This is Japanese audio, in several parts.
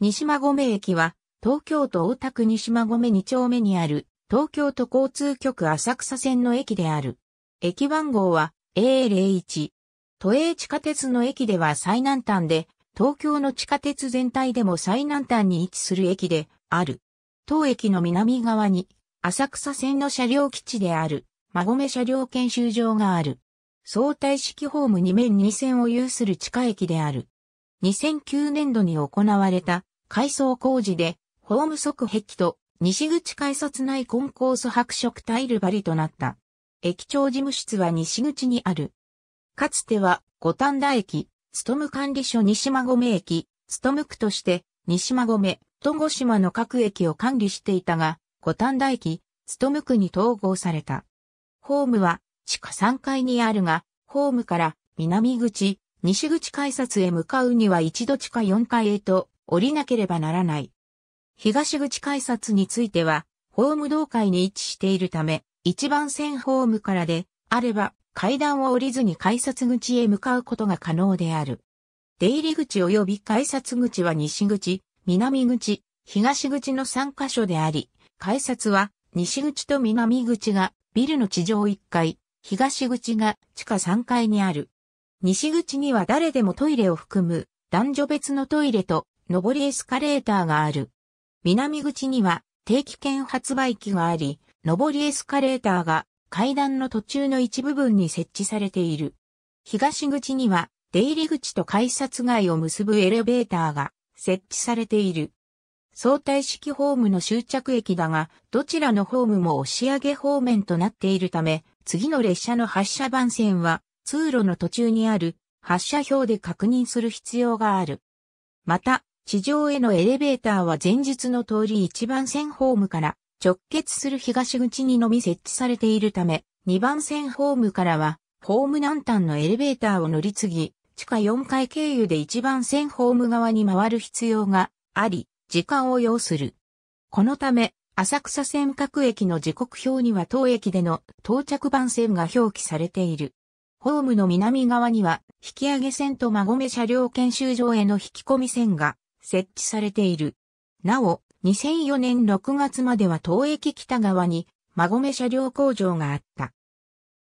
西馬込駅は、東京都大田区西馬込2丁目にある、東京都交通局浅草線の駅である。駅番号は A01。都営地下鉄の駅では最南端で、東京の地下鉄全体でも最南端に位置する駅である。当駅の南側に、浅草線の車両基地である、馬込車両研修場がある。相対式ホーム2面2線を有する地下駅である。2009年度に行われた改装工事で、ホーム側壁と西口改札内コンコース白色タイル張りとなった。駅長事務室は西口にある。かつては五反田駅、務管理所西馬込駅、務区として西馬込、戸越島の各駅を管理していたが、五反田駅、務区に統合された。ホームは地下3階にあるが、ホームから南口、西口改札へ向かうには一度地下4階へと降りなければならない。東口改札については、ホーム同会に位置しているため、一番線ホームからで、あれば、階段を降りずに改札口へ向かうことが可能である。出入り口及び改札口は西口、南口、東口の3カ所であり、改札は西口と南口がビルの地上1階、東口が地下3階にある。西口には誰でもトイレを含む男女別のトイレと上りエスカレーターがある。南口には定期券発売機があり、上りエスカレーターが階段の途中の一部分に設置されている。東口には出入り口と改札外を結ぶエレベーターが設置されている。相対式ホームの終着駅だが、どちらのホームも押上方面となっているため、次の列車の発車番線は通路の途中にある発車表で確認する必要がある。また、地上へのエレベーターは前述の通り1番線ホームから直結する東口にのみ設置されているため、2番線ホームからは、ホーム南端のエレベーターを乗り継ぎ、地下4階経由で1番線ホーム側に回る必要があり、時間を要する。このため、浅草線各駅の時刻表には当駅での到着番線が表記されている。ホームの南側には、引き上げ線と馬込車両研修場への引き込み線が設置されている。なお、2004年6月までは東駅北側に、馬込車両工場があった。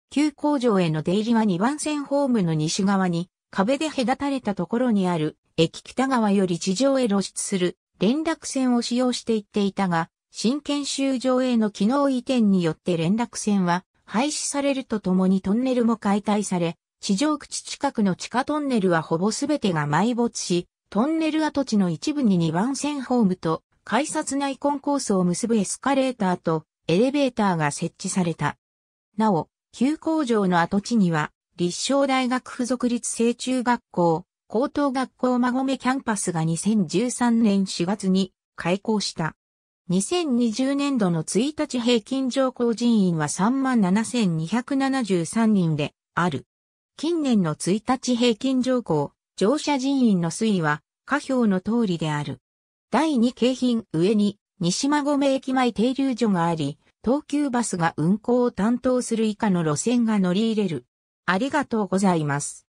旧工場への出入りは2番線ホームの西側に、壁で隔たれたところにある、駅北側より地上へ露出する連絡線を使用していっていたが、新研修場への機能移転によって連絡線は廃止されるとともにトンネルも解体され、地上口近くの地下トンネルはほぼすべてが埋没し、トンネル跡地の一部に2番線ホームと改札内コンコースを結ぶエスカレーターとエレベーターが設置された。なお、旧工場の跡地には、立正大学附属立成中学校、高等学校馬込キャンパスが2013年4月に開校した。2020年度の1日平均上校人員は37,273人である。近年の1日平均上校、乗車人員の推移は、下表の通りである。第二京浜上に、西馬込駅前停留所があり、東急バスが運行を担当する以下の路線が乗り入れる。ありがとうございます。